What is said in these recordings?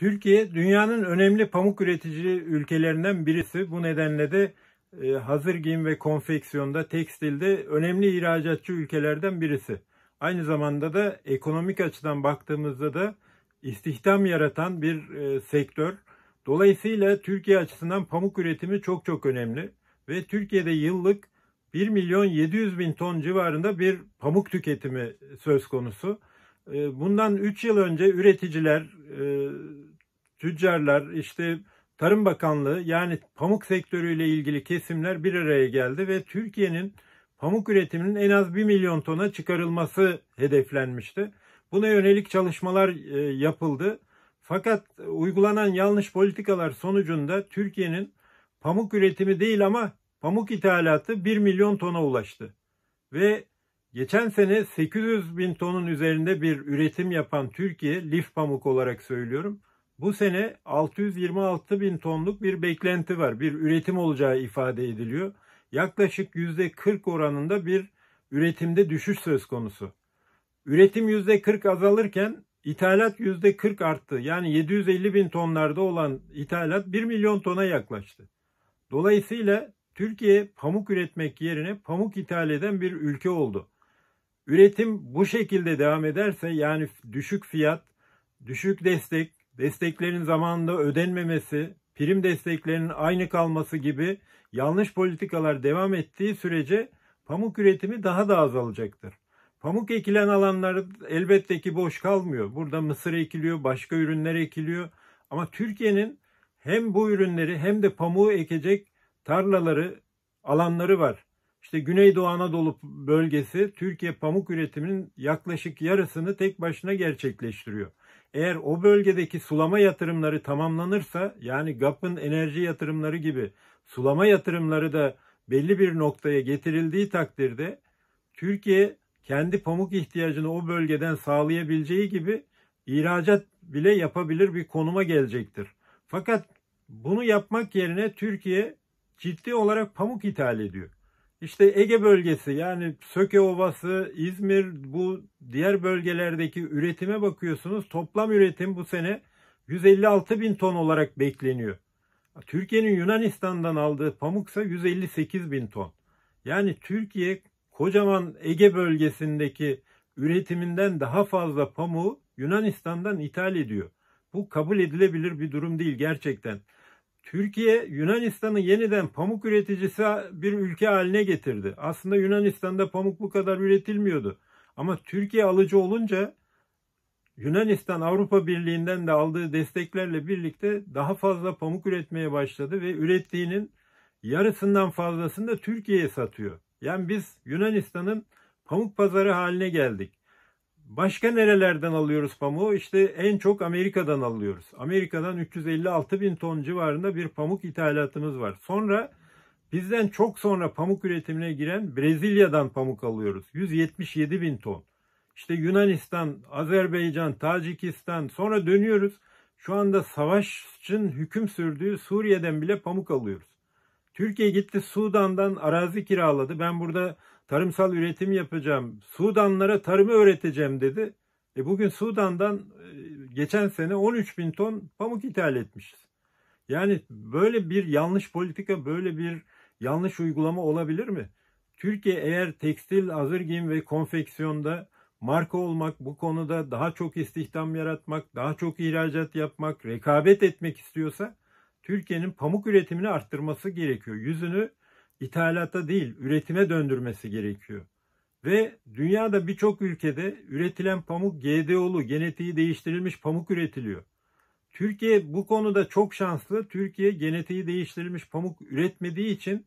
Türkiye dünyanın önemli pamuk üretici ülkelerinden birisi. Bu nedenle de e, hazır giyim ve konfeksiyonda, tekstilde önemli ihracatçı ülkelerden birisi. Aynı zamanda da ekonomik açıdan baktığımızda da istihdam yaratan bir e, sektör. Dolayısıyla Türkiye açısından pamuk üretimi çok çok önemli ve Türkiye'de yıllık 1 milyon 700 bin ton civarında bir pamuk tüketimi söz konusu. E, bundan 3 yıl önce üreticiler tüccarlar, işte Tarım Bakanlığı yani pamuk sektörüyle ilgili kesimler bir araya geldi ve Türkiye'nin pamuk üretiminin en az 1 milyon tona çıkarılması hedeflenmişti. Buna yönelik çalışmalar e, yapıldı. Fakat uygulanan yanlış politikalar sonucunda Türkiye'nin pamuk üretimi değil ama pamuk ithalatı 1 milyon tona ulaştı. Ve geçen sene 800 bin tonun üzerinde bir üretim yapan Türkiye, lif pamuk olarak söylüyorum, bu sene 626 bin tonluk bir beklenti var. Bir üretim olacağı ifade ediliyor. Yaklaşık %40 oranında bir üretimde düşüş söz konusu. Üretim %40 azalırken ithalat %40 arttı. Yani 750 bin tonlarda olan ithalat 1 milyon tona yaklaştı. Dolayısıyla Türkiye pamuk üretmek yerine pamuk ithal eden bir ülke oldu. Üretim bu şekilde devam ederse yani düşük fiyat, düşük destek, desteklerin zamanında ödenmemesi, prim desteklerinin aynı kalması gibi yanlış politikalar devam ettiği sürece pamuk üretimi daha da azalacaktır. Pamuk ekilen alanlar elbette ki boş kalmıyor. Burada mısır ekiliyor, başka ürünler ekiliyor. Ama Türkiye'nin hem bu ürünleri hem de pamuğu ekecek tarlaları, alanları var. İşte Güneydoğu Anadolu bölgesi Türkiye pamuk üretiminin yaklaşık yarısını tek başına gerçekleştiriyor. Eğer o bölgedeki sulama yatırımları tamamlanırsa yani GAP'ın enerji yatırımları gibi sulama yatırımları da belli bir noktaya getirildiği takdirde Türkiye kendi pamuk ihtiyacını o bölgeden sağlayabileceği gibi ihracat bile yapabilir bir konuma gelecektir. Fakat bunu yapmak yerine Türkiye ciddi olarak pamuk ithal ediyor. İşte Ege bölgesi yani Söke Ovası, İzmir bu diğer bölgelerdeki üretime bakıyorsunuz. Toplam üretim bu sene 156 bin ton olarak bekleniyor. Türkiye'nin Yunanistan'dan aldığı pamuksa 158 bin ton. Yani Türkiye kocaman Ege bölgesindeki üretiminden daha fazla pamuğu Yunanistan'dan ithal ediyor. Bu kabul edilebilir bir durum değil gerçekten. Türkiye Yunanistan'ı yeniden pamuk üreticisi bir ülke haline getirdi. Aslında Yunanistan'da pamuk bu kadar üretilmiyordu. Ama Türkiye alıcı olunca Yunanistan Avrupa Birliği'nden de aldığı desteklerle birlikte daha fazla pamuk üretmeye başladı ve ürettiğinin yarısından fazlasını da Türkiye'ye satıyor. Yani biz Yunanistan'ın pamuk pazarı haline geldik. Başka nerelerden alıyoruz pamuğu? İşte en çok Amerika'dan alıyoruz. Amerika'dan 356 bin ton civarında bir pamuk ithalatımız var. Sonra bizden çok sonra pamuk üretimine giren Brezilya'dan pamuk alıyoruz. 177 bin ton. İşte Yunanistan, Azerbaycan, Tacikistan sonra dönüyoruz. Şu anda savaşın hüküm sürdüğü Suriye'den bile pamuk alıyoruz. Türkiye gitti Sudan'dan arazi kiraladı. Ben burada tarımsal üretim yapacağım, Sudanlara tarımı öğreteceğim dedi. E bugün Sudan'dan e, geçen sene 13 bin ton pamuk ithal etmişiz. Yani böyle bir yanlış politika, böyle bir yanlış uygulama olabilir mi? Türkiye eğer tekstil, hazır giyim ve konfeksiyonda marka olmak, bu konuda daha çok istihdam yaratmak, daha çok ihracat yapmak, rekabet etmek istiyorsa Türkiye'nin pamuk üretimini arttırması gerekiyor. Yüzünü ithalata değil üretime döndürmesi gerekiyor. Ve dünyada birçok ülkede üretilen pamuk GDO'lu, genetiği değiştirilmiş pamuk üretiliyor. Türkiye bu konuda çok şanslı. Türkiye genetiği değiştirilmiş pamuk üretmediği için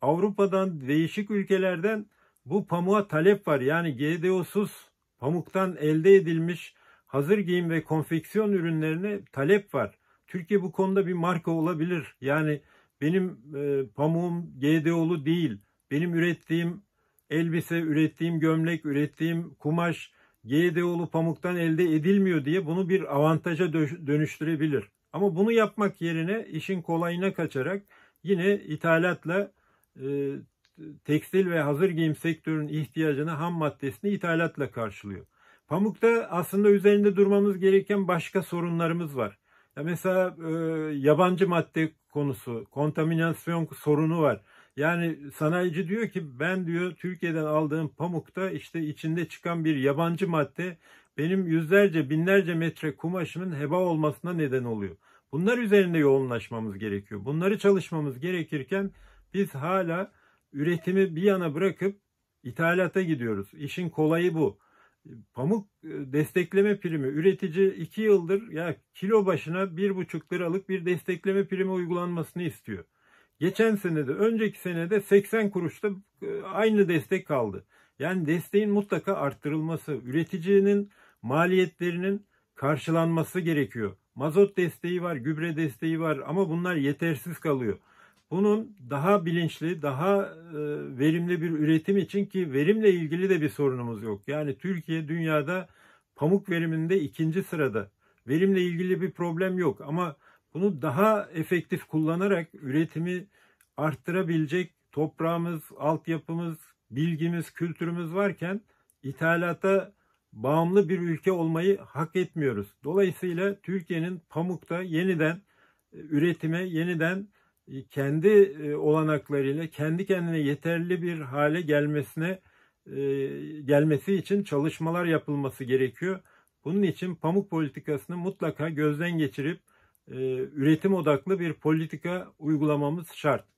Avrupa'dan değişik ülkelerden bu pamuğa talep var. Yani GDO'suz pamuktan elde edilmiş hazır giyim ve konfeksiyon ürünlerine talep var. Türkiye bu konuda bir marka olabilir. Yani benim e, pamuğum GDO'lu değil. Benim ürettiğim elbise, ürettiğim gömlek, ürettiğim kumaş GDO'lu pamuktan elde edilmiyor diye bunu bir avantaja dönüştürebilir. Ama bunu yapmak yerine işin kolayına kaçarak yine ithalatla e, tekstil ve hazır giyim sektörünün ihtiyacını ham maddesini ithalatla karşılıyor. Pamukta aslında üzerinde durmamız gereken başka sorunlarımız var. Ya mesela e, yabancı madde konusu, kontaminasyon sorunu var. Yani sanayici diyor ki ben diyor Türkiye'den aldığım pamukta işte içinde çıkan bir yabancı madde benim yüzlerce binlerce metre kumaşımın heba olmasına neden oluyor. Bunlar üzerinde yoğunlaşmamız gerekiyor. Bunları çalışmamız gerekirken biz hala üretimi bir yana bırakıp ithalata gidiyoruz. İşin kolayı bu. Pamuk e, destekleme primi üretici 2 yıldır ya kilo başına 1,5 liralık bir destekleme primi uygulanmasını istiyor. Geçen senede önceki senede 80 kuruşta e, aynı destek kaldı. Yani desteğin mutlaka arttırılması, üreticinin maliyetlerinin karşılanması gerekiyor. Mazot desteği var, gübre desteği var ama bunlar yetersiz kalıyor. Bunun daha bilinçli, daha e, verimli bir üretim için ki verimle ilgili de bir sorunumuz yok. Yani Türkiye dünyada pamuk veriminde ikinci sırada. Verimle ilgili bir problem yok ama bunu daha efektif kullanarak üretimi arttırabilecek toprağımız, altyapımız, bilgimiz, kültürümüz varken ithalata bağımlı bir ülke olmayı hak etmiyoruz. Dolayısıyla Türkiye'nin pamukta yeniden e, üretime, yeniden e, kendi e, olanaklarıyla kendi kendine yeterli bir hale gelmesine e, gelmesi için çalışmalar yapılması gerekiyor. Bunun için pamuk politikasını mutlaka gözden geçirip üretim odaklı bir politika uygulamamız şart.